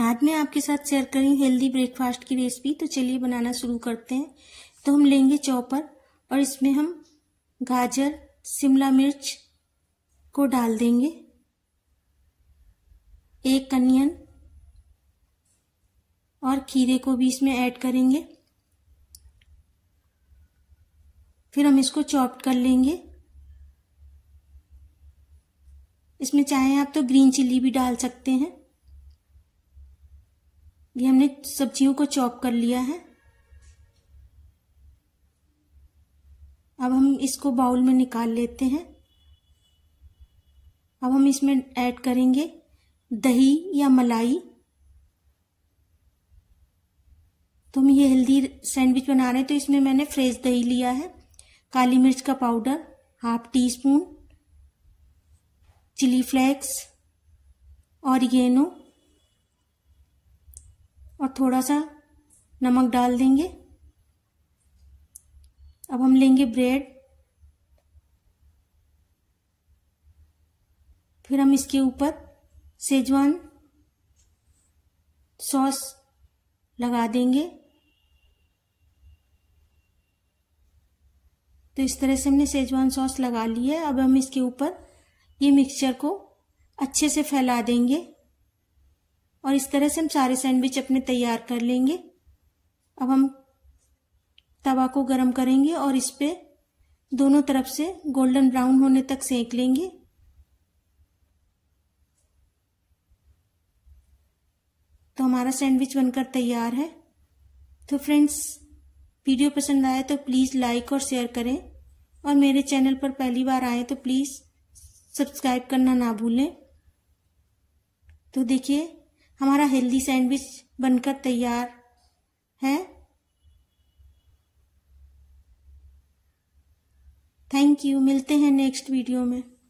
आज मैं आपके साथ शेयर कर रही हेल्दी ब्रेकफास्ट की रेसिपी तो चलिए बनाना शुरू करते हैं तो हम लेंगे चॉपर और इसमें हम गाजर शिमला मिर्च को डाल देंगे एक अनियन और खीरे को भी इसमें ऐड करेंगे फिर हम इसको चॉप कर लेंगे इसमें चाहे आप तो ग्रीन चिल्ली भी डाल सकते हैं ये हमने सब्जियों को चॉप कर लिया है अब हम इसको बाउल में निकाल लेते हैं अब हम इसमें ऐड करेंगे दही या मलाई तो हम ये हेल्दी सैंडविच बना रहे हैं तो इसमें मैंने फ्रेश दही लिया है काली मिर्च का powder half teaspoon chilli flakes और थोड़ा सा नमक डाल देंगे अब हम लेंगे ब्रेड फिर हम इसके ऊपर सेजवान सॉस लगा देंगे तो इस तरह से हमने सेजवान सॉस लगा लिया है अब हम इसके ऊपर ये मिक्सचर को अच्छे से फैला देंगे और इस तरह से हम सारे सैंडविच अपने तैयार कर लेंगे अब हम तवा को गरम करेंगे और इस पर दोनों तरफ से गोल्डन ब्राउन होने तक सेक लेंगे तो हमारा सैंडविच बनकर तैयार है तो फ्रेंड्स वीडियो पसंद आया तो प्लीज़ लाइक और शेयर करें और मेरे चैनल पर पहली बार आए तो प्लीज़ सब्सक्राइब करना ना भूलें तो देखिए हमारा हेल्दी सैंडविच बनकर तैयार है थैंक यू मिलते हैं नेक्स्ट वीडियो में